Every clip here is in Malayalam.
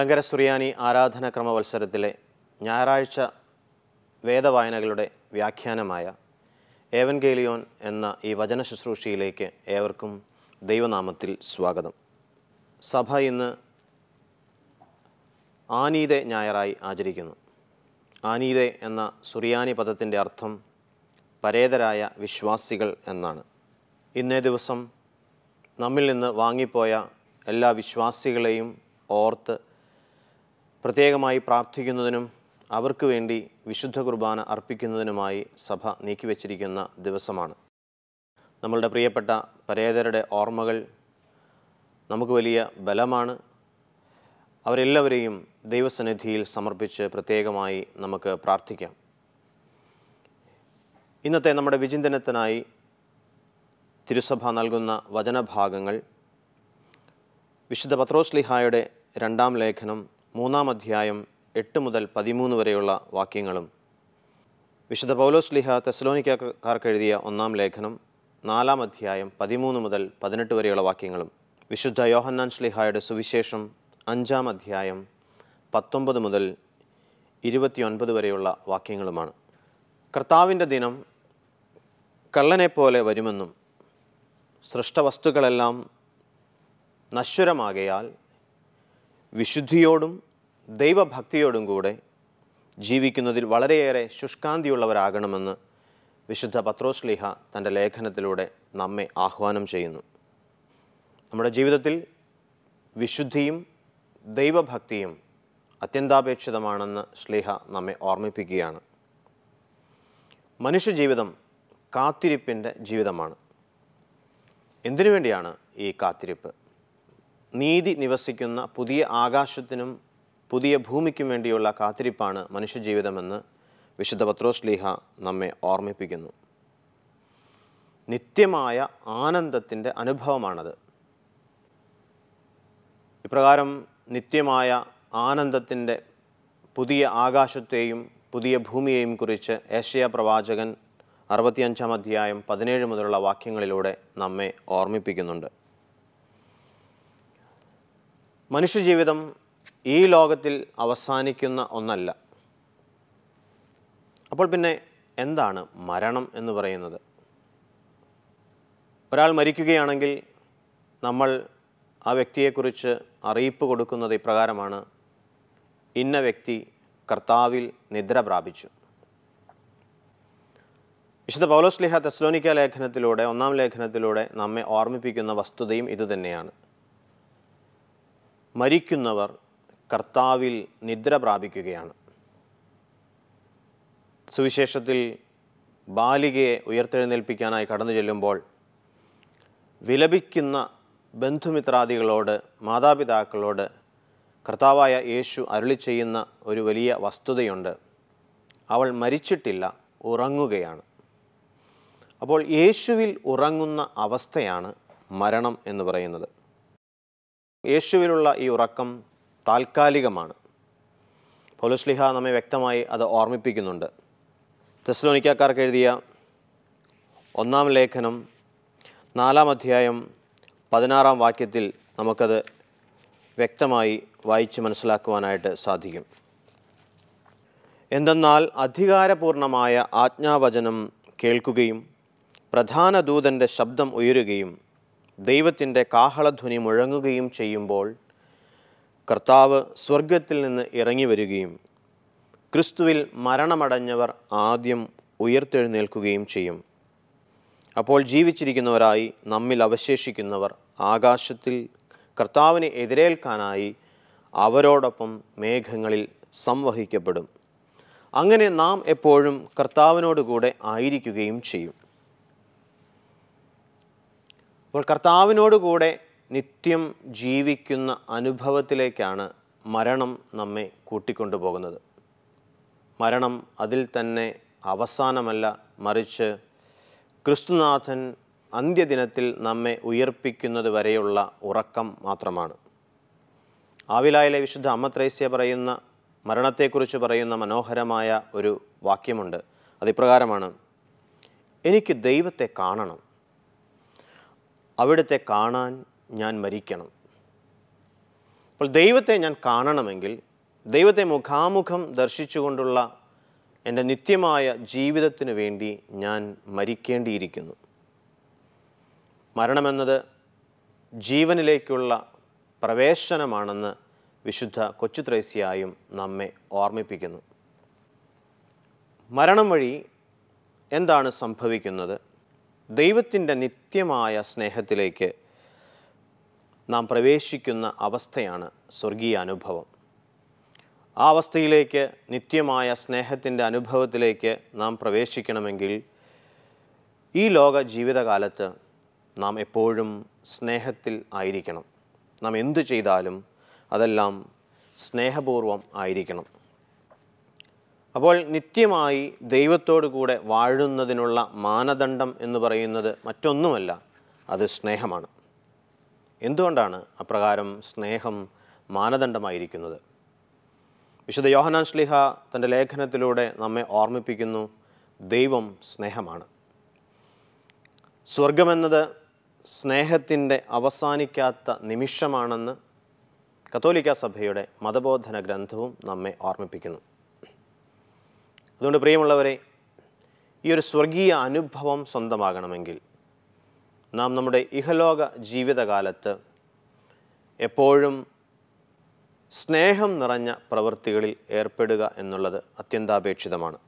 മലങ്കര സുറിയാനി ആരാധനാക്രമ മത്സരത്തിലെ ഞായറാഴ്ച വേദവായനകളുടെ വ്യാഖ്യാനമായ ഗേലിയോൻ എന്ന ഈ വചന ശുശ്രൂഷയിലേക്ക് ഏവർക്കും ദൈവനാമത്തിൽ സ്വാഗതം സഭ ഇന്ന് ആനീതെ ഞായറായി ആചരിക്കുന്നു ആനീതെ എന്ന സുറിയാനി പദത്തിൻ്റെ അർത്ഥം പരേതരായ വിശ്വാസികൾ എന്നാണ് ഇന്നേ ദിവസം നമ്മിൽ നിന്ന് വാങ്ങിപ്പോയ എല്ലാ വിശ്വാസികളെയും ഓർത്ത് പ്രത്യേകമായി പ്രാർത്ഥിക്കുന്നതിനും അവർക്ക് വേണ്ടി വിശുദ്ധ കുർബാന അർപ്പിക്കുന്നതിനുമായി സഭ നീക്കിവച്ചിരിക്കുന്ന ദിവസമാണ് നമ്മളുടെ പ്രിയപ്പെട്ട പരേതരുടെ ഓർമ്മകൾ നമുക്ക് വലിയ ബലമാണ് അവരെല്ലാവരെയും ദൈവസന്നിധിയിൽ സമർപ്പിച്ച് പ്രത്യേകമായി നമുക്ക് പ്രാർത്ഥിക്കാം ഇന്നത്തെ നമ്മുടെ വിചിന്തനത്തിനായി തിരുസഭ നൽകുന്ന വചനഭാഗങ്ങൾ വിശുദ്ധ പത്രോസ്ലിഹായുടെ രണ്ടാം ലേഖനം മൂന്നാം അധ്യായം എട്ട് മുതൽ പതിമൂന്ന് വരെയുള്ള വാക്യങ്ങളും വിശുദ്ധ പൗലോസ് ലിഹ എഴുതിയ ഒന്നാം ലേഖനം നാലാം അധ്യായം പതിമൂന്ന് മുതൽ പതിനെട്ട് വരെയുള്ള വാക്യങ്ങളും വിശുദ്ധ യോഹന്നാൻ ശ്ലിഹായുടെ സുവിശേഷം അഞ്ചാം അധ്യായം പത്തൊമ്പത് മുതൽ ഇരുപത്തിയൊൻപത് വരെയുള്ള വാക്യങ്ങളുമാണ് കർത്താവിൻ്റെ ദിനം കള്ളനെപ്പോലെ വരുമെന്നും സൃഷ്ടവസ്തുക്കളെല്ലാം നശ്വരമാകയാൽ വിശുദ്ധിയോടും ദൈവഭക്തിയോടും കൂടെ ജീവിക്കുന്നതിൽ വളരെയേറെ ശുഷ്കാന്തിയുള്ളവരാകണമെന്ന് വിശുദ്ധ പത്രോസ്ലിഹ തൻ്റെ ലേഖനത്തിലൂടെ നമ്മെ ആഹ്വാനം ചെയ്യുന്നു നമ്മുടെ ജീവിതത്തിൽ വിശുദ്ധിയും ദൈവഭക്തിയും അത്യന്താപേക്ഷിതമാണെന്ന് ശ്ലീഹ നമ്മെ ഓർമ്മിപ്പിക്കുകയാണ് മനുഷ്യജീവിതം കാത്തിരിപ്പിൻ്റെ ജീവിതമാണ് എന്തിനു വേണ്ടിയാണ് ഈ കാത്തിരിപ്പ് നീതി നിവസിക്കുന്ന പുതിയ ആകാശത്തിനും പുതിയ ഭൂമിക്കും വേണ്ടിയുള്ള കാത്തിരിപ്പാണ് മനുഷ്യജീവിതമെന്ന് വിശുദ്ധ പത്രോശ്ലീഹ നമ്മെ ഓർമ്മിപ്പിക്കുന്നു നിത്യമായ ആനന്ദത്തിൻ്റെ അനുഭവമാണത് ഇപ്രകാരം നിത്യമായ ആനന്ദത്തിൻ്റെ പുതിയ ആകാശത്തെയും പുതിയ ഭൂമിയെയും കുറിച്ച് ഏഷ്യ പ്രവാചകൻ അറുപത്തിയഞ്ചാം അധ്യായം പതിനേഴ് മുതലുള്ള വാക്യങ്ങളിലൂടെ നമ്മെ ഓർമ്മിപ്പിക്കുന്നുണ്ട് മനുഷ്യജീവിതം ഈ ലോകത്തിൽ അവസാനിക്കുന്ന ഒന്നല്ല അപ്പോൾ പിന്നെ എന്താണ് മരണം എന്ന് പറയുന്നത് ഒരാൾ മരിക്കുകയാണെങ്കിൽ നമ്മൾ ആ വ്യക്തിയെക്കുറിച്ച് അറിയിപ്പ് കൊടുക്കുന്നത് ഇപ്രകാരമാണ് ഇന്ന വ്യക്തി കർത്താവിൽ നിദ്ര പ്രാപിച്ചു വിശുദ്ധ പൗലോസ്ലിഹ തെസ്ലോനിക്ക ലേഖനത്തിലൂടെ ഒന്നാം ലേഖനത്തിലൂടെ നമ്മെ ഓർമ്മിപ്പിക്കുന്ന വസ്തുതയും ഇതുതന്നെയാണ് മരിക്കുന്നവർ കർത്താവിൽ നിദ്ര പ്രാപിക്കുകയാണ് സുവിശേഷത്തിൽ ബാലികയെ ഉയർത്തെഴുന്നേൽപ്പിക്കാനായി കടന്നു ചെല്ലുമ്പോൾ വിലപിക്കുന്ന ബന്ധുമിത്രാദികളോട് മാതാപിതാക്കളോട് കർത്താവായ യേശു അരുളി ചെയ്യുന്ന ഒരു വലിയ വസ്തുതയുണ്ട് അവൾ മരിച്ചിട്ടില്ല ഉറങ്ങുകയാണ് അപ്പോൾ യേശുവിൽ ഉറങ്ങുന്ന അവസ്ഥയാണ് മരണം എന്ന് പറയുന്നത് യേശുവിലുള്ള ഈ ഉറക്കം താൽക്കാലികമാണ് പൗലസ്ലിഹ നമ്മെ വ്യക്തമായി അത് ഓർമ്മിപ്പിക്കുന്നുണ്ട് തെസ്ലോനിക്കാക്കാർക്ക് എഴുതിയ ഒന്നാം ലേഖനം നാലാം അധ്യായം പതിനാറാം വാക്യത്തിൽ നമുക്കത് വ്യക്തമായി വായിച്ച് മനസ്സിലാക്കുവാനായിട്ട് സാധിക്കും എന്തെന്നാൽ അധികാരപൂർണമായ ആജ്ഞാവചനം കേൾക്കുകയും പ്രധാന ദൂതൻ്റെ ശബ്ദം ഉയരുകയും ദൈവത്തിൻ്റെ കാഹളധ്വനി മുഴങ്ങുകയും ചെയ്യുമ്പോൾ കർത്താവ് സ്വർഗത്തിൽ നിന്ന് ഇറങ്ങി വരികയും ക്രിസ്തുവിൽ മരണമടഞ്ഞവർ ആദ്യം ഉയർത്തെഴുന്നേൽക്കുകയും ചെയ്യും അപ്പോൾ ജീവിച്ചിരിക്കുന്നവരായി നമ്മിൽ അവശേഷിക്കുന്നവർ ആകാശത്തിൽ കർത്താവിനെ എതിരേൽക്കാനായി അവരോടൊപ്പം മേഘങ്ങളിൽ സംവഹിക്കപ്പെടും അങ്ങനെ നാം എപ്പോഴും കർത്താവിനോടുകൂടെ ആയിരിക്കുകയും ചെയ്യും അപ്പോൾ കർത്താവിനോടുകൂടെ നിത്യം ജീവിക്കുന്ന അനുഭവത്തിലേക്കാണ് മരണം നമ്മെ കൂട്ടിക്കൊണ്ടുപോകുന്നത് മരണം അതിൽ തന്നെ അവസാനമല്ല മറിച്ച് ക്രിസ്തുനാഥൻ അന്ത്യദിനത്തിൽ നമ്മെ ഉയർപ്പിക്കുന്നത് വരെയുള്ള ഉറക്കം മാത്രമാണ് ആവിലായിലെ വിശുദ്ധ അമ്മത്രേസ്യ പറയുന്ന മരണത്തെക്കുറിച്ച് പറയുന്ന മനോഹരമായ ഒരു വാക്യമുണ്ട് അതിപ്രകാരമാണ് എനിക്ക് ദൈവത്തെ കാണണം അവിടുത്തെ കാണാൻ ഞാൻ മരിക്കണം അപ്പോൾ ദൈവത്തെ ഞാൻ കാണണമെങ്കിൽ ദൈവത്തെ മുഖാമുഖം ദർശിച്ചുകൊണ്ടുള്ള എൻ്റെ നിത്യമായ ജീവിതത്തിന് വേണ്ടി ഞാൻ മരിക്കേണ്ടിയിരിക്കുന്നു മരണമെന്നത് ജീവനിലേക്കുള്ള പ്രവേശനമാണെന്ന് വിശുദ്ധ കൊച്ചുത്രേസ്യായും നമ്മെ ഓർമ്മിപ്പിക്കുന്നു മരണം വഴി എന്താണ് സംഭവിക്കുന്നത് ദൈവത്തിൻ്റെ നിത്യമായ സ്നേഹത്തിലേക്ക് നാം പ്രവേശിക്കുന്ന അവസ്ഥയാണ് സ്വർഗീയ അനുഭവം ആ അവസ്ഥയിലേക്ക് നിത്യമായ സ്നേഹത്തിൻ്റെ അനുഭവത്തിലേക്ക് നാം പ്രവേശിക്കണമെങ്കിൽ ഈ ലോക ജീവിതകാലത്ത് നാം എപ്പോഴും സ്നേഹത്തിൽ ആയിരിക്കണം നാം എന്തു ചെയ്താലും അതെല്ലാം സ്നേഹപൂർവം ആയിരിക്കണം അപ്പോൾ നിത്യമായി ദൈവത്തോടു കൂടെ വാഴുന്നതിനുള്ള മാനദണ്ഡം എന്ന് പറയുന്നത് മറ്റൊന്നുമല്ല അത് സ്നേഹമാണ് എന്തുകൊണ്ടാണ് അപ്രകാരം സ്നേഹം മാനദണ്ഡമായിരിക്കുന്നത് വിശുദ്ധ യോഹനാൻ ശ്ലിഹ തൻ്റെ ലേഖനത്തിലൂടെ നമ്മെ ഓർമ്മിപ്പിക്കുന്നു ദൈവം സ്നേഹമാണ് സ്വർഗമെന്നത് സ്നേഹത്തിൻ്റെ അവസാനിക്കാത്ത നിമിഷമാണെന്ന് കത്തോലിക്ക സഭയുടെ മതബോധന ഗ്രന്ഥവും നമ്മെ ഓർമ്മിപ്പിക്കുന്നു അതുകൊണ്ട് പ്രിയമുള്ളവരെ ഈ ഒരു സ്വർഗീയ അനുഭവം സ്വന്തമാകണമെങ്കിൽ നാം നമ്മുടെ ഇഹലോക ജീവിതകാലത്ത് എപ്പോഴും സ്നേഹം നിറഞ്ഞ പ്രവൃത്തികളിൽ ഏർപ്പെടുക എന്നുള്ളത് അത്യന്താപേക്ഷിതമാണ്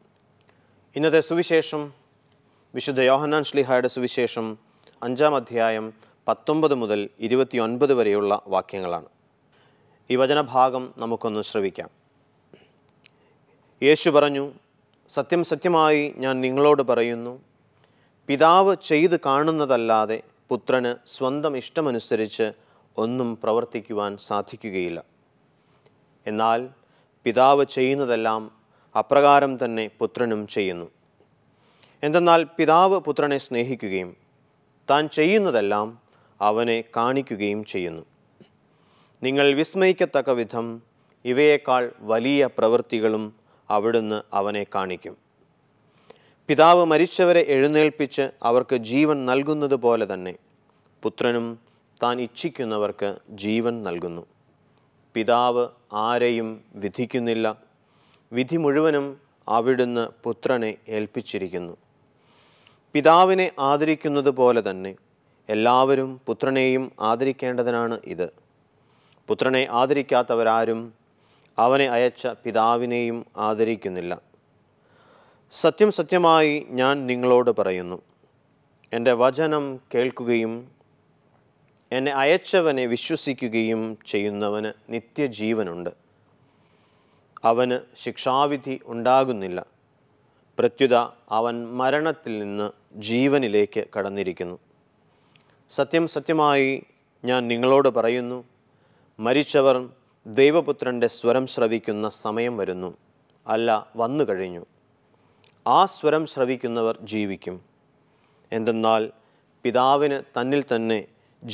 ഇന്നത്തെ സുവിശേഷം വിശുദ്ധ യോഹന്നാൻ ശ്ലീഹായുടെ സുവിശേഷം അഞ്ചാം അധ്യായം പത്തൊമ്പത് മുതൽ ഇരുപത്തിയൊൻപത് വരെയുള്ള വാക്യങ്ങളാണ് ഈ വചനഭാഗം നമുക്കൊന്ന് ശ്രവിക്കാം യേശു പറഞ്ഞു സത്യം സത്യമായി ഞാൻ നിങ്ങളോട് പറയുന്നു പിതാവ് ചെയ്ത് കാണുന്നതല്ലാതെ പുത്രന് സ്വന്തം ഇഷ്ടമനുസരിച്ച് ഒന്നും പ്രവർത്തിക്കുവാൻ സാധിക്കുകയില്ല എന്നാൽ പിതാവ് ചെയ്യുന്നതെല്ലാം അപ്രകാരം തന്നെ പുത്രനും ചെയ്യുന്നു എന്തെന്നാൽ പിതാവ് പുത്രനെ സ്നേഹിക്കുകയും താൻ ചെയ്യുന്നതെല്ലാം അവനെ കാണിക്കുകയും ചെയ്യുന്നു നിങ്ങൾ വിസ്മയിക്കത്തക്ക വിധം ഇവയേക്കാൾ വലിയ പ്രവൃത്തികളും അവിടുന്ന് അവനെ കാണിക്കും പിതാവ് മരിച്ചവരെ എഴുന്നേൽപ്പിച്ച് അവർക്ക് ജീവൻ നൽകുന്നത് പോലെ തന്നെ പുത്രനും താൻ ഇച്ഛിക്കുന്നവർക്ക് ജീവൻ നൽകുന്നു പിതാവ് ആരെയും വിധിക്കുന്നില്ല വിധി മുഴുവനും അവിടുന്ന് പുത്രനെ ഏൽപ്പിച്ചിരിക്കുന്നു പിതാവിനെ ആദരിക്കുന്നത് പോലെ തന്നെ എല്ലാവരും പുത്രനെയും ആദരിക്കേണ്ടതിനാണ് ഇത് പുത്രനെ ആദരിക്കാത്തവരാരും അവനെ അയച്ച പിതാവിനെയും ആദരിക്കുന്നില്ല സത്യം സത്യമായി ഞാൻ നിങ്ങളോട് പറയുന്നു എൻ്റെ വചനം കേൾക്കുകയും എന്നെ അയച്ചവനെ വിശ്വസിക്കുകയും ചെയ്യുന്നവന് നിത്യജീവനുണ്ട് അവന് ശിക്ഷാവിധി ഉണ്ടാകുന്നില്ല പ്രത്യുത അവൻ മരണത്തിൽ നിന്ന് ജീവനിലേക്ക് കടന്നിരിക്കുന്നു സത്യം സത്യമായി ഞാൻ നിങ്ങളോട് പറയുന്നു മരിച്ചവർ ദൈവപുത്രൻ്റെ സ്വരം ശ്രവിക്കുന്ന സമയം വരുന്നു അല്ല വന്നു കഴിഞ്ഞു ആ സ്വരം ശ്രവിക്കുന്നവർ ജീവിക്കും എന്തെന്നാൽ പിതാവിന് തന്നിൽ തന്നെ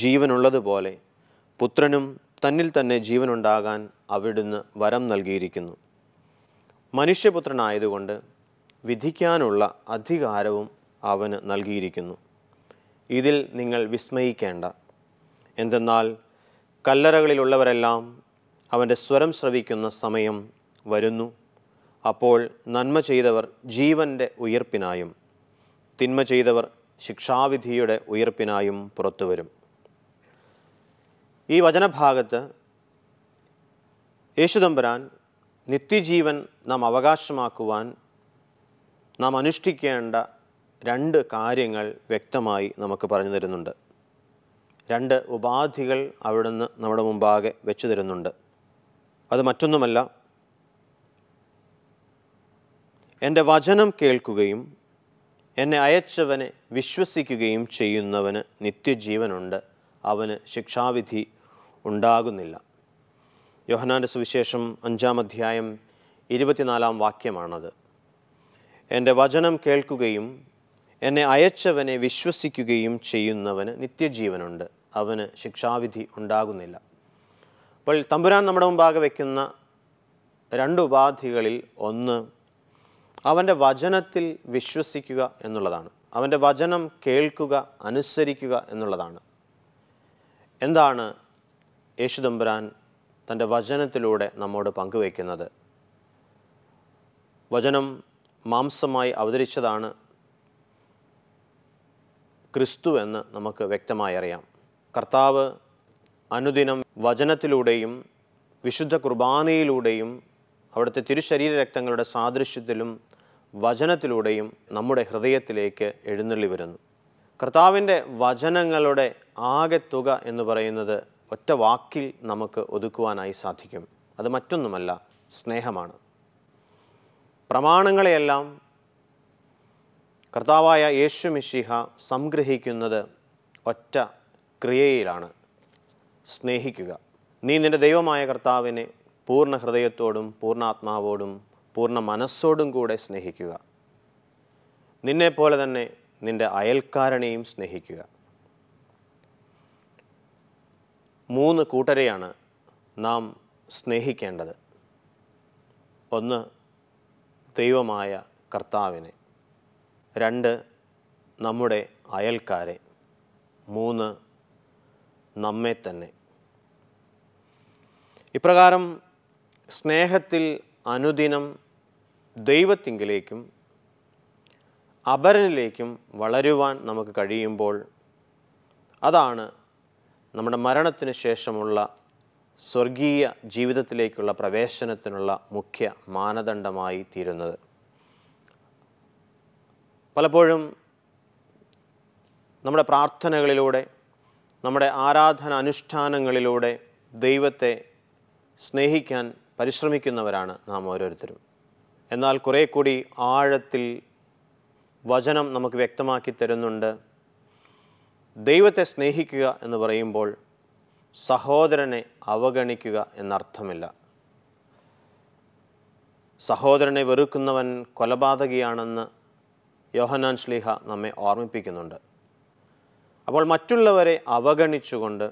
ജീവനുള്ളതുപോലെ പുത്രനും തന്നിൽ തന്നെ ജീവനുണ്ടാകാൻ അവിടുന്ന് വരം നൽകിയിരിക്കുന്നു മനുഷ്യപുത്രനായതുകൊണ്ട് വിധിക്കാനുള്ള അധികാരവും അവന് നൽകിയിരിക്കുന്നു ഇതിൽ നിങ്ങൾ വിസ്മയിക്കേണ്ട എന്തെന്നാൽ കല്ലറകളിലുള്ളവരെല്ലാം അവൻ്റെ സ്വരം ശ്രവിക്കുന്ന സമയം വരുന്നു അപ്പോൾ നന്മ ചെയ്തവർ ജീവൻ്റെ ഉയർപ്പിനായും തിന്മ ചെയ്തവർ ശിക്ഷാവിധിയുടെ ഉയർപ്പിനായും പുറത്തു വരും ഈ വചനഭാഗത്ത് യേശുദമ്പരാൻ നിത്യജീവൻ നാം അവകാശമാക്കുവാൻ നാം അനുഷ്ഠിക്കേണ്ട രണ്ട് കാര്യങ്ങൾ വ്യക്തമായി നമുക്ക് പറഞ്ഞു തരുന്നുണ്ട് രണ്ട് ഉപാധികൾ അവിടുന്ന് നമ്മുടെ മുമ്പാകെ വെച്ചു തരുന്നുണ്ട് അത് മറ്റൊന്നുമല്ല എൻ്റെ വചനം കേൾക്കുകയും എന്നെ അയച്ചവനെ വിശ്വസിക്കുകയും ചെയ്യുന്നവന് നിത്യജീവനുണ്ട് അവന് ശിക്ഷാവിധി ഉണ്ടാകുന്നില്ല യോഹനാൻ്റെ സുവിശേഷം അഞ്ചാം അധ്യായം ഇരുപത്തിനാലാം വാക്യമാണത് എൻ്റെ വചനം കേൾക്കുകയും എന്നെ അയച്ചവനെ വിശ്വസിക്കുകയും ചെയ്യുന്നവന് നിത്യജീവനുണ്ട് അവന് ശിക്ഷാവിധി ഉണ്ടാകുന്നില്ല അപ്പോൾ തമ്പുരാൻ നമ്മുടെ മുമ്പാകെ വയ്ക്കുന്ന രണ്ട് ഉപാധികളിൽ ഒന്ന് അവൻ്റെ വചനത്തിൽ വിശ്വസിക്കുക എന്നുള്ളതാണ് അവൻ്റെ വചനം കേൾക്കുക അനുസരിക്കുക എന്നുള്ളതാണ് എന്താണ് യേശുദമ്പുരാൻ തൻ്റെ വചനത്തിലൂടെ നമ്മോട് പങ്കുവയ്ക്കുന്നത് വചനം മാംസമായി അവതരിച്ചതാണ് ക്രിസ്തു എന്ന് നമുക്ക് വ്യക്തമായി അറിയാം കർത്താവ് അനുദിനം വചനത്തിലൂടെയും വിശുദ്ധ കുർബാനയിലൂടെയും അവിടുത്തെ തിരുശരീര രക്തങ്ങളുടെ സാദൃശ്യത്തിലും വചനത്തിലൂടെയും നമ്മുടെ ഹൃദയത്തിലേക്ക് എഴുന്നള്ളി വരുന്നു കർത്താവിൻ്റെ വചനങ്ങളുടെ ആകെ തുക എന്ന് പറയുന്നത് ഒറ്റ വാക്കിൽ നമുക്ക് ഒതുക്കുവാനായി സാധിക്കും അത് മറ്റൊന്നുമല്ല സ്നേഹമാണ് പ്രമാണങ്ങളെയെല്ലാം കർത്താവായ യേശു മിശിഹ സംഗ്രഹിക്കുന്നത് ഒറ്റ ക്രിയയിലാണ് സ്നേഹിക്കുക നീ നിൻ്റെ ദൈവമായ കർത്താവിനെ പൂർണ്ണ ഹൃദയത്തോടും പൂർണ്ണാത്മാവോടും പൂർണ്ണ മനസ്സോടും കൂടെ സ്നേഹിക്കുക നിന്നെപ്പോലെ തന്നെ നിൻ്റെ അയൽക്കാരനെയും സ്നേഹിക്കുക മൂന്ന് കൂട്ടരെയാണ് നാം സ്നേഹിക്കേണ്ടത് ഒന്ന് ദൈവമായ കർത്താവിനെ രണ്ട് നമ്മുടെ അയൽക്കാരെ മൂന്ന് നമ്മെ തന്നെ ഇപ്രകാരം സ്നേഹത്തിൽ അനുദിനം ദൈവത്തിങ്കിലേക്കും അപരനിലേക്കും വളരുവാൻ നമുക്ക് കഴിയുമ്പോൾ അതാണ് നമ്മുടെ മരണത്തിന് ശേഷമുള്ള സ്വർഗീയ ജീവിതത്തിലേക്കുള്ള പ്രവേശനത്തിനുള്ള മുഖ്യ മാനദണ്ഡമായി തീരുന്നത് പലപ്പോഴും നമ്മുടെ പ്രാർത്ഥനകളിലൂടെ നമ്മുടെ ആരാധന അനുഷ്ഠാനങ്ങളിലൂടെ ദൈവത്തെ സ്നേഹിക്കാൻ പരിശ്രമിക്കുന്നവരാണ് നാം ഓരോരുത്തരും എന്നാൽ കുറേ കൂടി ആഴത്തിൽ വചനം നമുക്ക് വ്യക്തമാക്കി തരുന്നുണ്ട് ദൈവത്തെ സ്നേഹിക്കുക എന്ന് പറയുമ്പോൾ സഹോദരനെ അവഗണിക്കുക എന്നർത്ഥമില്ല സഹോദരനെ വെറുക്കുന്നവൻ കൊലപാതകിയാണെന്ന് യോഹനാൻ ശ്ലീഹ നമ്മെ ഓർമ്മിപ്പിക്കുന്നുണ്ട് അപ്പോൾ മറ്റുള്ളവരെ അവഗണിച്ചുകൊണ്ട്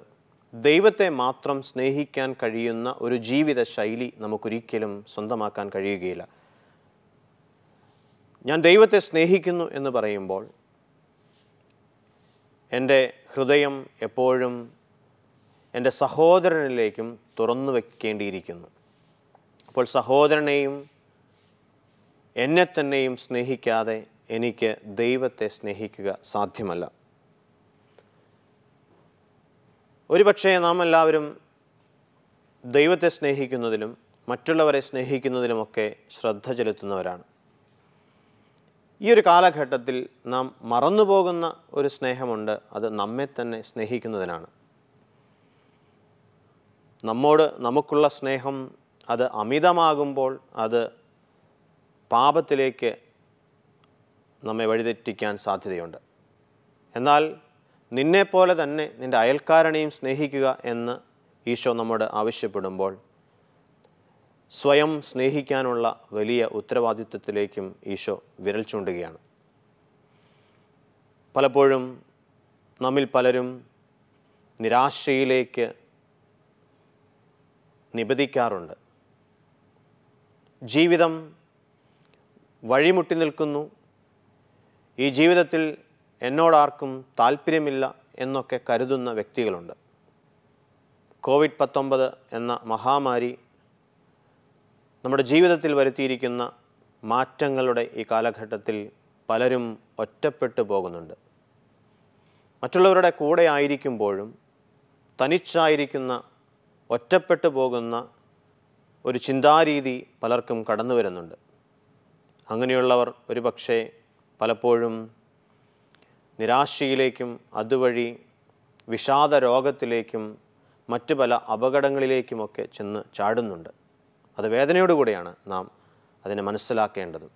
ദൈവത്തെ മാത്രം സ്നേഹിക്കാൻ കഴിയുന്ന ഒരു ജീവിത ശൈലി നമുക്കൊരിക്കലും സ്വന്തമാക്കാൻ കഴിയുകയില്ല ഞാൻ ദൈവത്തെ സ്നേഹിക്കുന്നു എന്ന് പറയുമ്പോൾ എൻ്റെ ഹൃദയം എപ്പോഴും എൻ്റെ സഹോദരനിലേക്കും തുറന്നു വയ്ക്കേണ്ടിയിരിക്കുന്നു അപ്പോൾ സഹോദരനെയും എന്നെ തന്നെയും സ്നേഹിക്കാതെ എനിക്ക് ദൈവത്തെ സ്നേഹിക്കുക സാധ്യമല്ല ഒരുപക്ഷേ നാം എല്ലാവരും ദൈവത്തെ സ്നേഹിക്കുന്നതിലും മറ്റുള്ളവരെ സ്നേഹിക്കുന്നതിലുമൊക്കെ ശ്രദ്ധ ചെലുത്തുന്നവരാണ് ഈ ഒരു കാലഘട്ടത്തിൽ നാം മറന്നുപോകുന്ന ഒരു സ്നേഹമുണ്ട് അത് നമ്മെ തന്നെ സ്നേഹിക്കുന്നതിനാണ് നമ്മോട് നമുക്കുള്ള സ്നേഹം അത് അമിതമാകുമ്പോൾ അത് പാപത്തിലേക്ക് നമ്മെ വഴിതെറ്റിക്കാൻ സാധ്യതയുണ്ട് എന്നാൽ നിന്നെപ്പോലെ തന്നെ നിൻ്റെ അയൽക്കാരനെയും സ്നേഹിക്കുക എന്ന് ഈശോ നമ്മോട് ആവശ്യപ്പെടുമ്പോൾ സ്വയം സ്നേഹിക്കാനുള്ള വലിയ ഉത്തരവാദിത്വത്തിലേക്കും ഈശോ വിരൽ ചൂണ്ടുകയാണ് പലപ്പോഴും നമ്മിൽ പലരും നിരാശയിലേക്ക് നിബദിക്കാറുണ്ട് ജീവിതം വഴിമുട്ടി നിൽക്കുന്നു ഈ ജീവിതത്തിൽ എന്നോടാർക്കും താല്പര്യമില്ല എന്നൊക്കെ കരുതുന്ന വ്യക്തികളുണ്ട് കോവിഡ് പത്തൊമ്പത് എന്ന മഹാമാരി നമ്മുടെ ജീവിതത്തിൽ വരുത്തിയിരിക്കുന്ന മാറ്റങ്ങളുടെ ഈ കാലഘട്ടത്തിൽ പലരും ഒറ്റപ്പെട്ടു പോകുന്നുണ്ട് മറ്റുള്ളവരുടെ കൂടെ ആയിരിക്കുമ്പോഴും തനിച്ചായിരിക്കുന്ന ഒറ്റപ്പെട്ടു പോകുന്ന ഒരു ചിന്താരീതി പലർക്കും കടന്നു വരുന്നുണ്ട് അങ്ങനെയുള്ളവർ ഒരുപക്ഷെ പലപ്പോഴും നിരാശയിലേക്കും അതുവഴി വിഷാദ രോഗത്തിലേക്കും മറ്റ് പല അപകടങ്ങളിലേക്കുമൊക്കെ ചെന്ന് ചാടുന്നുണ്ട് അത് വേദനയോടുകൂടിയാണ് നാം അതിനെ മനസ്സിലാക്കേണ്ടത്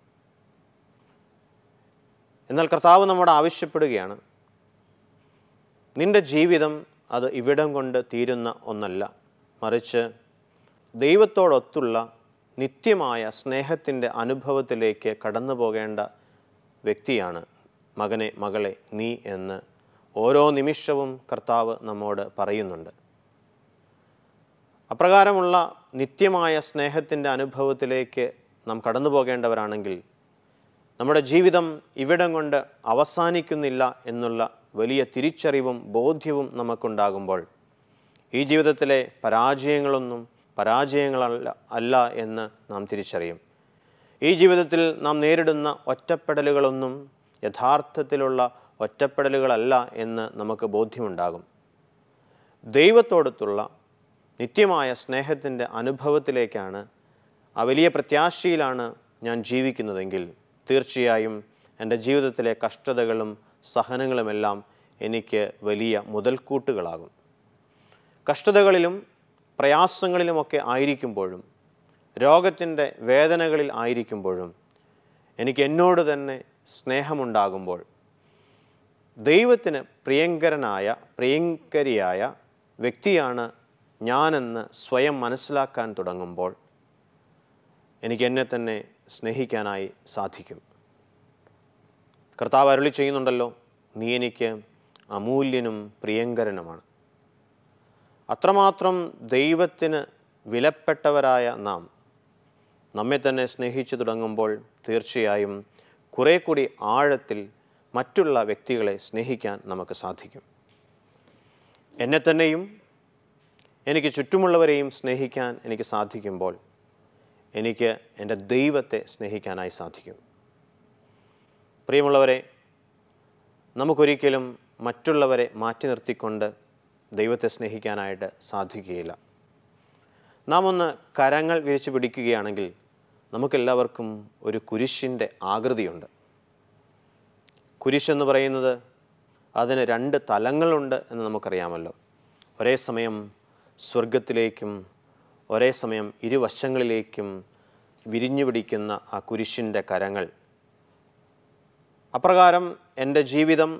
എന്നാൽ കർത്താവ് നമ്മോട് ആവശ്യപ്പെടുകയാണ് നിൻ്റെ ജീവിതം അത് ഇവിടം കൊണ്ട് തീരുന്ന ഒന്നല്ല മറിച്ച് ദൈവത്തോടൊത്തുള്ള നിത്യമായ സ്നേഹത്തിൻ്റെ അനുഭവത്തിലേക്ക് കടന്നു പോകേണ്ട വ്യക്തിയാണ് മകനെ മകളെ നീ എന്ന് ഓരോ നിമിഷവും കർത്താവ് നമ്മോട് പറയുന്നുണ്ട് അപ്രകാരമുള്ള നിത്യമായ സ്നേഹത്തിൻ്റെ അനുഭവത്തിലേക്ക് നാം കടന്നു പോകേണ്ടവരാണെങ്കിൽ നമ്മുടെ ജീവിതം ഇവിടം കൊണ്ട് അവസാനിക്കുന്നില്ല എന്നുള്ള വലിയ തിരിച്ചറിവും ബോധ്യവും നമുക്കുണ്ടാകുമ്പോൾ ഈ ജീവിതത്തിലെ പരാജയങ്ങളൊന്നും പരാജയങ്ങളല്ല അല്ല എന്ന് നാം തിരിച്ചറിയും ഈ ജീവിതത്തിൽ നാം നേരിടുന്ന ഒറ്റപ്പെടലുകളൊന്നും യഥാർത്ഥത്തിലുള്ള ഒറ്റപ്പെടലുകളല്ല എന്ന് നമുക്ക് ബോധ്യമുണ്ടാകും ദൈവത്തോടത്തുള്ള നിത്യമായ സ്നേഹത്തിൻ്റെ അനുഭവത്തിലേക്കാണ് ആ വലിയ പ്രത്യാശയിലാണ് ഞാൻ ജീവിക്കുന്നതെങ്കിൽ തീർച്ചയായും എൻ്റെ ജീവിതത്തിലെ കഷ്ടതകളും സഹനങ്ങളുമെല്ലാം എനിക്ക് വലിയ മുതൽക്കൂട്ടുകളാകും കഷ്ടതകളിലും പ്രയാസങ്ങളിലുമൊക്കെ ആയിരിക്കുമ്പോഴും രോഗത്തിൻ്റെ വേദനകളിൽ ആയിരിക്കുമ്പോഴും എനിക്ക് എന്നോട് തന്നെ സ്നേഹമുണ്ടാകുമ്പോൾ ദൈവത്തിന് പ്രിയങ്കരനായ പ്രിയങ്കരിയായ വ്യക്തിയാണ് ഞാനെന്ന് സ്വയം മനസ്സിലാക്കാൻ തുടങ്ങുമ്പോൾ എനിക്ക് എന്നെ തന്നെ സ്നേഹിക്കാനായി സാധിക്കും കർത്താവ് അരുളി ചെയ്യുന്നുണ്ടല്ലോ നീ എനിക്ക് അമൂല്യനും പ്രിയങ്കരനുമാണ് അത്രമാത്രം ദൈവത്തിന് വിലപ്പെട്ടവരായ നാം നമ്മെ തന്നെ സ്നേഹിച്ചു തുടങ്ങുമ്പോൾ തീർച്ചയായും കുറേ കൂടി ആഴത്തിൽ മറ്റുള്ള വ്യക്തികളെ സ്നേഹിക്കാൻ നമുക്ക് സാധിക്കും എന്നെ തന്നെയും എനിക്ക് ചുറ്റുമുള്ളവരെയും സ്നേഹിക്കാൻ എനിക്ക് സാധിക്കുമ്പോൾ എനിക്ക് എൻ്റെ ദൈവത്തെ സ്നേഹിക്കാനായി സാധിക്കും പ്രിയമുള്ളവരെ നമുക്കൊരിക്കലും മറ്റുള്ളവരെ മാറ്റി നിർത്തിക്കൊണ്ട് ദൈവത്തെ സ്നേഹിക്കാനായിട്ട് സാധിക്കുകയില്ല നാം ഒന്ന് കരങ്ങൾ വിരിച്ചു പിടിക്കുകയാണെങ്കിൽ നമുക്കെല്ലാവർക്കും ഒരു കുരിശിൻ്റെ ആകൃതിയുണ്ട് കുരിശെന്ന് പറയുന്നത് അതിന് രണ്ട് തലങ്ങളുണ്ട് എന്ന് നമുക്കറിയാമല്ലോ ഒരേ സമയം സ്വർഗത്തിലേക്കും ഒരേ സമയം ഇരുവശങ്ങളിലേക്കും വിരിഞ്ഞു പിടിക്കുന്ന ആ കുരിശിൻ്റെ കരങ്ങൾ അപ്രകാരം എൻ്റെ ജീവിതം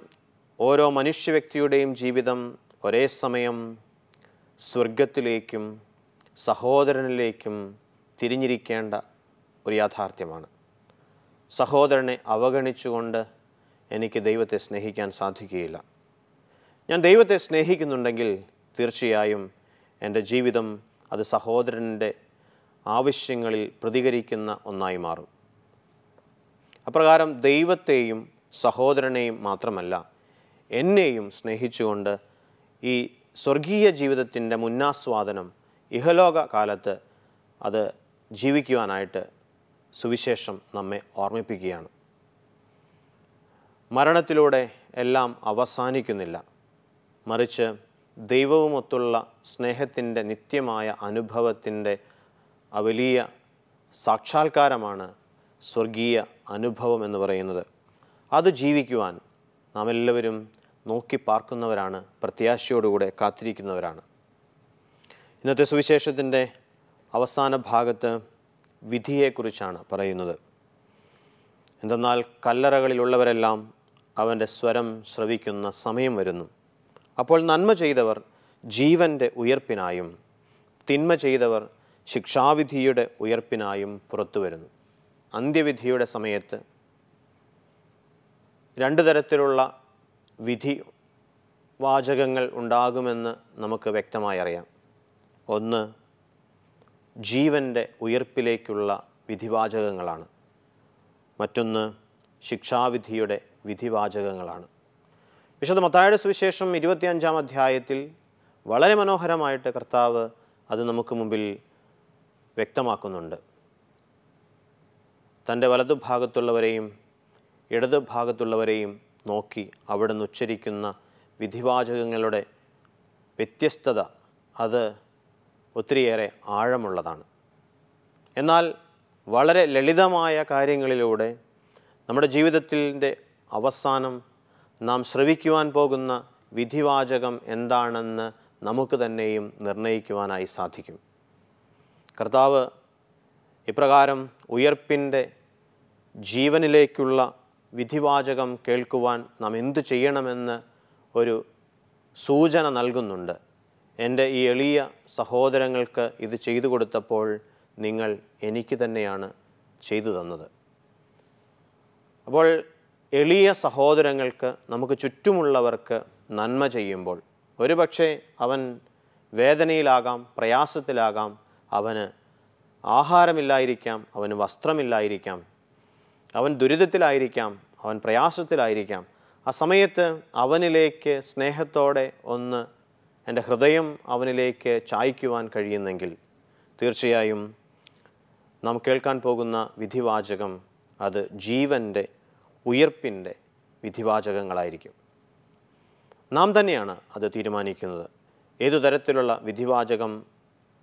ഓരോ മനുഷ്യ വ്യക്തിയുടെയും ജീവിതം ഒരേ സമയം സ്വർഗത്തിലേക്കും സഹോദരനിലേക്കും തിരിഞ്ഞിരിക്കേണ്ട ഒരു യാഥാർത്ഥ്യമാണ് സഹോദരനെ അവഗണിച്ചുകൊണ്ട് എനിക്ക് ദൈവത്തെ സ്നേഹിക്കാൻ സാധിക്കുകയില്ല ഞാൻ ദൈവത്തെ സ്നേഹിക്കുന്നുണ്ടെങ്കിൽ തീർച്ചയായും എൻ്റെ ജീവിതം അത് സഹോദരൻ്റെ ആവശ്യങ്ങളിൽ പ്രതികരിക്കുന്ന ഒന്നായി മാറും അപ്രകാരം ദൈവത്തെയും സഹോദരനെയും മാത്രമല്ല എന്നെയും സ്നേഹിച്ചുകൊണ്ട് ഈ സ്വർഗീയ ജീവിതത്തിൻ്റെ മുന്നാസ്വാദനം ഇഹലോക കാലത്ത് അത് ജീവിക്കുവാനായിട്ട് സുവിശേഷം നമ്മെ ഓർമ്മിപ്പിക്കുകയാണ് മരണത്തിലൂടെ എല്ലാം അവസാനിക്കുന്നില്ല മറിച്ച് ദൈവവുമൊത്തുള്ള സ്നേഹത്തിൻ്റെ നിത്യമായ അനുഭവത്തിൻ്റെ വലിയ സാക്ഷാത്കാരമാണ് സ്വർഗീയ അനുഭവം എന്ന് പറയുന്നത് അത് ജീവിക്കുവാൻ നാം എല്ലാവരും നോക്കി പാർക്കുന്നവരാണ് പ്രത്യാശയോടുകൂടെ കാത്തിരിക്കുന്നവരാണ് ഇന്നത്തെ സുവിശേഷത്തിൻ്റെ അവസാന ഭാഗത്ത് വിധിയെക്കുറിച്ചാണ് പറയുന്നത് എന്തെന്നാൽ കല്ലറകളിലുള്ളവരെല്ലാം അവൻ്റെ സ്വരം ശ്രവിക്കുന്ന സമയം വരുന്നു അപ്പോൾ നന്മ ചെയ്തവർ ജീവൻ്റെ ഉയർപ്പിനായും തിന്മ ചെയ്തവർ ശിക്ഷാവിധിയുടെ ഉയർപ്പിനായും പുറത്തു വരുന്നു അന്ത്യവിധിയുടെ സമയത്ത് രണ്ട് തരത്തിലുള്ള വിധി വാചകങ്ങൾ ഉണ്ടാകുമെന്ന് നമുക്ക് വ്യക്തമായി അറിയാം ഒന്ന് ജീവൻ്റെ ഉയർപ്പിലേക്കുള്ള വിധിവാചകങ്ങളാണ് മറ്റൊന്ന് ശിക്ഷാവിധിയുടെ വിധിവാചകങ്ങളാണ് വിശുദ്ധ മത്തായുടെ സുവിശേഷം ഇരുപത്തിയഞ്ചാം അധ്യായത്തിൽ വളരെ മനോഹരമായിട്ട് കർത്താവ് അത് നമുക്ക് മുമ്പിൽ വ്യക്തമാക്കുന്നുണ്ട് തൻ്റെ വലതു ഭാഗത്തുള്ളവരെയും ഇടതു ഭാഗത്തുള്ളവരെയും നോക്കി അവിടെ ഉച്ചരിക്കുന്ന വിധിവാചകങ്ങളുടെ വ്യത്യസ്തത അത് ഒത്തിരിയേറെ ആഴമുള്ളതാണ് എന്നാൽ വളരെ ലളിതമായ കാര്യങ്ങളിലൂടെ നമ്മുടെ ജീവിതത്തിൻ്റെ അവസാനം നാം ശ്രവിക്കുവാൻ പോകുന്ന വിധിവാചകം എന്താണെന്ന് നമുക്ക് തന്നെയും നിർണയിക്കുവാനായി സാധിക്കും കർത്താവ് ഇപ്രകാരം ഉയർപ്പിൻ്റെ ജീവനിലേക്കുള്ള വിധിവാചകം കേൾക്കുവാൻ നാം എന്തു ചെയ്യണമെന്ന് ഒരു സൂചന നൽകുന്നുണ്ട് എൻ്റെ ഈ എളിയ സഹോദരങ്ങൾക്ക് ഇത് ചെയ്തു കൊടുത്തപ്പോൾ നിങ്ങൾ എനിക്ക് തന്നെയാണ് ചെയ്തു തന്നത് അപ്പോൾ എളിയ സഹോദരങ്ങൾക്ക് നമുക്ക് ചുറ്റുമുള്ളവർക്ക് നന്മ ചെയ്യുമ്പോൾ ഒരുപക്ഷെ അവൻ വേദനയിലാകാം പ്രയാസത്തിലാകാം അവന് ആഹാരമില്ലായിരിക്കാം അവന് വസ്ത്രമില്ലായിരിക്കാം അവൻ ദുരിതത്തിലായിരിക്കാം അവൻ പ്രയാസത്തിലായിരിക്കാം ആ സമയത്ത് അവനിലേക്ക് സ്നേഹത്തോടെ ഒന്ന് എൻ്റെ ഹൃദയം അവനിലേക്ക് ചായ്ക്കുവാൻ കഴിയുന്നെങ്കിൽ തീർച്ചയായും നാം കേൾക്കാൻ പോകുന്ന വിധിവാചകം അത് ജീവൻ്റെ ഉയർപ്പിൻ്റെ വിധിവാചകങ്ങളായിരിക്കും നാം തന്നെയാണ് അത് തീരുമാനിക്കുന്നത് ഏതു തരത്തിലുള്ള വിധിവാചകം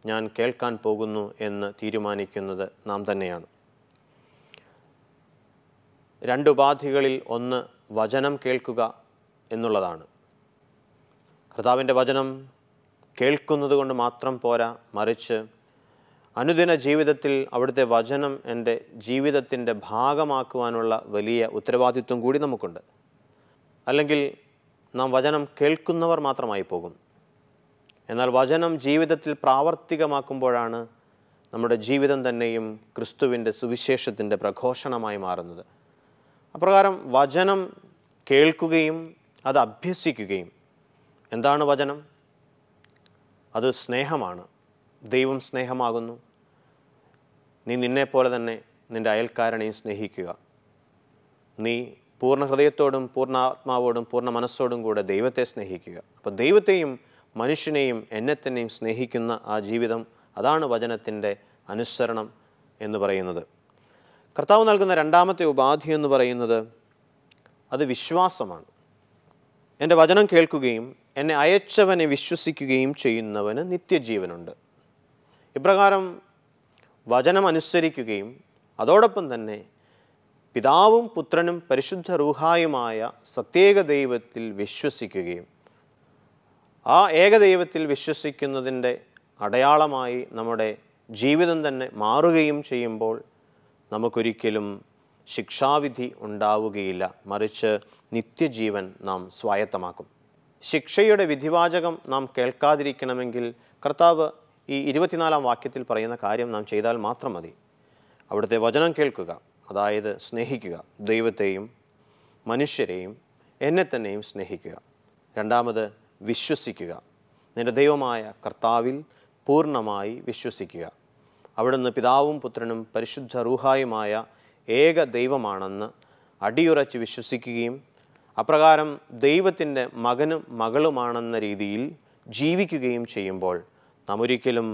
ഞാൻ കേൾക്കാൻ പോകുന്നു എന്ന് തീരുമാനിക്കുന്നത് നാം തന്നെയാണ് രണ്ട് ഒന്ന് വചനം കേൾക്കുക എന്നുള്ളതാണ് കർത്താവിൻ്റെ വചനം കേൾക്കുന്നത് കൊണ്ട് മാത്രം പോരാ മറിച്ച് അനുദിന ജീവിതത്തിൽ അവിടുത്തെ വചനം എൻ്റെ ജീവിതത്തിൻ്റെ ഭാഗമാക്കുവാനുള്ള വലിയ ഉത്തരവാദിത്വം കൂടി നമുക്കുണ്ട് അല്ലെങ്കിൽ നാം വചനം കേൾക്കുന്നവർ മാത്രമായി പോകും എന്നാൽ വചനം ജീവിതത്തിൽ പ്രാവർത്തികമാക്കുമ്പോഴാണ് നമ്മുടെ ജീവിതം തന്നെയും ക്രിസ്തുവിൻ്റെ സുവിശേഷത്തിൻ്റെ പ്രഘോഷണമായി മാറുന്നത് അപ്രകാരം വചനം കേൾക്കുകയും അത് അഭ്യസിക്കുകയും എന്താണ് വചനം അത് സ്നേഹമാണ് ദൈവം സ്നേഹമാകുന്നു നീ നിന്നെപ്പോലെ തന്നെ നിൻ്റെ അയൽക്കാരനെയും സ്നേഹിക്കുക നീ പൂർണ്ണ ഹൃദയത്തോടും പൂർണ്ണ ആത്മാവോടും പൂർണ്ണ മനസ്സോടും കൂടെ ദൈവത്തെ സ്നേഹിക്കുക അപ്പോൾ ദൈവത്തെയും മനുഷ്യനെയും എന്നെ തന്നെയും സ്നേഹിക്കുന്ന ആ ജീവിതം അതാണ് വചനത്തിൻ്റെ അനുസരണം എന്ന് പറയുന്നത് കർത്താവ് നൽകുന്ന രണ്ടാമത്തെ ഉപാധി എന്ന് പറയുന്നത് അത് വിശ്വാസമാണ് എൻ്റെ വചനം കേൾക്കുകയും എന്നെ അയച്ചവനെ വിശ്വസിക്കുകയും ചെയ്യുന്നവന് നിത്യജീവനുണ്ട് ഇപ്രകാരം വചനം അനുസരിക്കുകയും അതോടൊപ്പം തന്നെ പിതാവും പുത്രനും പരിശുദ്ധ റൂഹായുമായ സത്യേക ദൈവത്തിൽ വിശ്വസിക്കുകയും ആ ഏകദൈവത്തിൽ വിശ്വസിക്കുന്നതിൻ്റെ അടയാളമായി നമ്മുടെ ജീവിതം തന്നെ മാറുകയും ചെയ്യുമ്പോൾ നമുക്കൊരിക്കലും ശിക്ഷാവിധി ഉണ്ടാവുകയില്ല മറിച്ച് നിത്യജീവൻ നാം സ്വായത്തമാക്കും ശിക്ഷയുടെ വിധിവാചകം നാം കേൾക്കാതിരിക്കണമെങ്കിൽ കർത്താവ് ഈ ഇരുപത്തിനാലാം വാക്യത്തിൽ പറയുന്ന കാര്യം നാം ചെയ്താൽ മാത്രം മതി അവിടുത്തെ വചനം കേൾക്കുക അതായത് സ്നേഹിക്കുക ദൈവത്തെയും മനുഷ്യരെയും എന്നെ തന്നെയും സ്നേഹിക്കുക രണ്ടാമത് വിശ്വസിക്കുക നിന്റെ ദൈവമായ കർത്താവിൽ പൂർണ്ണമായി വിശ്വസിക്കുക അവിടുന്ന് പിതാവും പുത്രനും പരിശുദ്ധ റൂഹായുമായ ഏക ദൈവമാണെന്ന് അടിയുറച്ച് വിശ്വസിക്കുകയും അപ്രകാരം ദൈവത്തിൻ്റെ മകനും മകളുമാണെന്ന രീതിയിൽ ജീവിക്കുകയും ചെയ്യുമ്പോൾ നമ്മൊരിക്കലും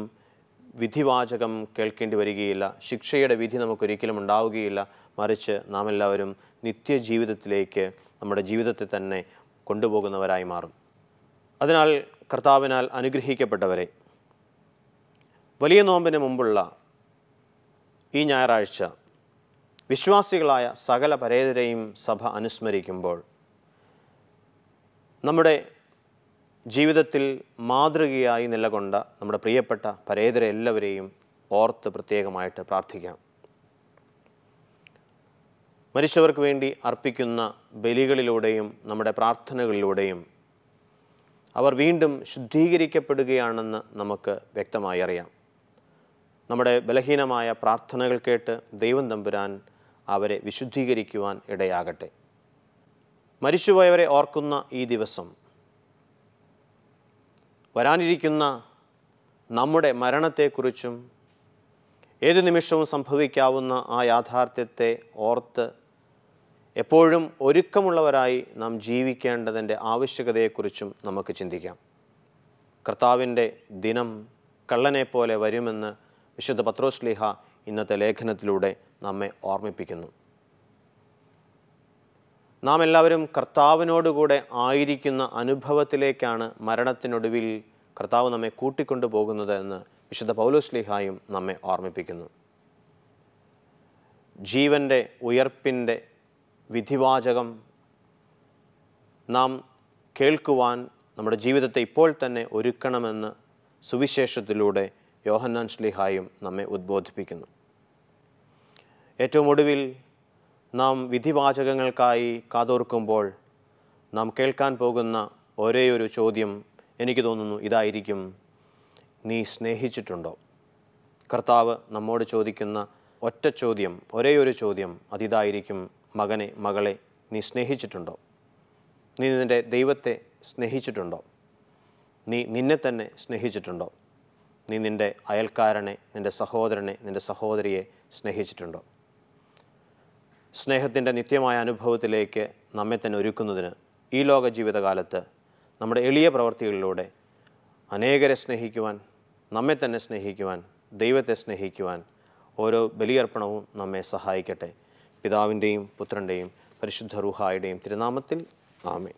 വിധിവാചകം കേൾക്കേണ്ടി വരികയില്ല ശിക്ഷയുടെ വിധി നമുക്കൊരിക്കലും ഉണ്ടാവുകയില്ല മറിച്ച് നാം എല്ലാവരും നിത്യജീവിതത്തിലേക്ക് നമ്മുടെ ജീവിതത്തെ തന്നെ കൊണ്ടുപോകുന്നവരായി മാറും അതിനാൽ കർത്താവിനാൽ അനുഗ്രഹിക്കപ്പെട്ടവരെ വലിയ നോമ്പിന് മുമ്പുള്ള ഈ ഞായറാഴ്ച വിശ്വാസികളായ സകല പരേതരെയും സഭ അനുസ്മരിക്കുമ്പോൾ നമ്മുടെ ജീവിതത്തിൽ മാതൃകയായി നിലകൊണ്ട നമ്മുടെ പ്രിയപ്പെട്ട പരേതരെ എല്ലാവരെയും ഓർത്ത് പ്രത്യേകമായിട്ട് പ്രാർത്ഥിക്കാം മരിച്ചവർക്ക് വേണ്ടി അർപ്പിക്കുന്ന ബലികളിലൂടെയും നമ്മുടെ പ്രാർത്ഥനകളിലൂടെയും അവർ വീണ്ടും ശുദ്ധീകരിക്കപ്പെടുകയാണെന്ന് നമുക്ക് വ്യക്തമായി അറിയാം നമ്മുടെ ബലഹീനമായ പ്രാർത്ഥനകൾ കേട്ട് ദൈവം തമ്പുരാൻ അവരെ വിശുദ്ധീകരിക്കുവാൻ ഇടയാകട്ടെ മരിച്ചുപോയവരെ ഓർക്കുന്ന ഈ ദിവസം വരാനിരിക്കുന്ന നമ്മുടെ മരണത്തെക്കുറിച്ചും ഏത് നിമിഷവും സംഭവിക്കാവുന്ന ആ യാഥാർത്ഥ്യത്തെ ഓർത്ത് എപ്പോഴും ഒരുക്കമുള്ളവരായി നാം ജീവിക്കേണ്ടതിൻ്റെ ആവശ്യകതയെക്കുറിച്ചും നമുക്ക് ചിന്തിക്കാം കർത്താവിൻ്റെ ദിനം കള്ളനെപ്പോലെ വരുമെന്ന് വിശുദ്ധ പത്രോസ്ലിഹ ഇന്നത്തെ ലേഖനത്തിലൂടെ നമ്മെ ഓർമ്മിപ്പിക്കുന്നു നാം എല്ലാവരും കർത്താവിനോടുകൂടെ ആയിരിക്കുന്ന അനുഭവത്തിലേക്കാണ് മരണത്തിനൊടുവിൽ കർത്താവ് നമ്മെ കൂട്ടിക്കൊണ്ടു പോകുന്നത് എന്ന് വിശുദ്ധ പൗലോസ്ലിഹായും നമ്മെ ഓർമ്മിപ്പിക്കുന്നു ജീവൻ്റെ ഉയർപ്പിൻ്റെ വിധിവാചകം നാം കേൾക്കുവാൻ നമ്മുടെ ജീവിതത്തെ ഇപ്പോൾ തന്നെ ഒരുക്കണമെന്ന് സുവിശേഷത്തിലൂടെ യോഹന്നാൻ ശ്ലിഹായും നമ്മെ ഉദ്ബോധിപ്പിക്കുന്നു ഏറ്റവും ഒടുവിൽ നാം വിധിവാചകങ്ങൾക്കായി കാതോർക്കുമ്പോൾ നാം കേൾക്കാൻ പോകുന്ന ഒരേ ഒരു ചോദ്യം എനിക്ക് തോന്നുന്നു ഇതായിരിക്കും നീ സ്നേഹിച്ചിട്ടുണ്ടോ കർത്താവ് നമ്മോട് ചോദിക്കുന്ന ഒറ്റ ചോദ്യം ഒരേ ഒരു ചോദ്യം അതിതായിരിക്കും മകനെ മകളെ നീ സ്നേഹിച്ചിട്ടുണ്ടോ നീ നിൻ്റെ ദൈവത്തെ സ്നേഹിച്ചിട്ടുണ്ടോ നീ നിന്നെ തന്നെ സ്നേഹിച്ചിട്ടുണ്ടോ നീ നിൻ്റെ അയൽക്കാരനെ നിൻ്റെ സഹോദരനെ നിൻ്റെ സഹോദരിയെ സ്നേഹിച്ചിട്ടുണ്ടോ സ്നേഹത്തിൻ്റെ നിത്യമായ അനുഭവത്തിലേക്ക് നമ്മെ തന്നെ ഒരുക്കുന്നതിന് ഈ ലോക ജീവിതകാലത്ത് നമ്മുടെ എളിയ പ്രവൃത്തികളിലൂടെ അനേകരെ സ്നേഹിക്കുവാൻ നമ്മെ തന്നെ സ്നേഹിക്കുവാൻ ദൈവത്തെ സ്നേഹിക്കുവാൻ ഓരോ ബലിയർപ്പണവും നമ്മെ സഹായിക്കട്ടെ പിതാവിൻ്റെയും പുത്രൻ്റെയും പരിശുദ്ധ റുഹായുടെയും തിരുനാമത്തിൽ ആമേ